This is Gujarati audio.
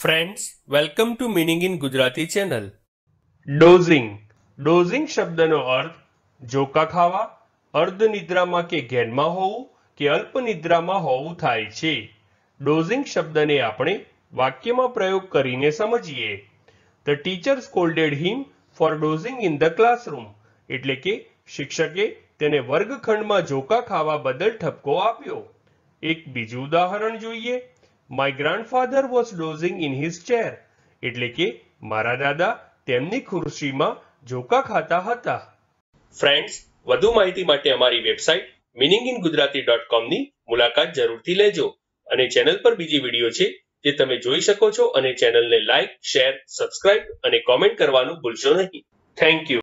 friends welcome to meaning in Gujarati channel dozing dozing શબ્દનો અર્થ જોકા ખાવા અર્ધ નિદ્રામાં કે ઘેનમાં હોવું કે અલ્પ નિદ્રામાં હોવું થાય છે ડોઝિંગ શબ્દને આપણે વાક્યમાં પ્રયોગ કરીને સમજીએ the teacher scolded him for dozing in the classroom એટલે કે શિક્ષકે તેને વર્ગખંડમાં જોકા ખાવા બદલ ઠપકો આપ્યો એક બીજું ઉદાહરણ જોઈએ my grandfather was dozing in his chair એટલે કે મારા દાદા તેમની ખુરશીમાં ઝોકા ખાતા હતા ફ્રેન્ડ્સ વધુ માહિતી માટે અમારી website meaning in Gujarati dot કોમની મુલાકાત જરૂરથી લેજો અને ચેનલ પર બીજી વિડીયો છે જે તમે જોઈ શકો છો અને ચેનલને લાઇક શેર સબસ્ક્રાઇબ અને કોમેન્ટ કરવાનું ભૂલશો નહીં થેન્ક યુ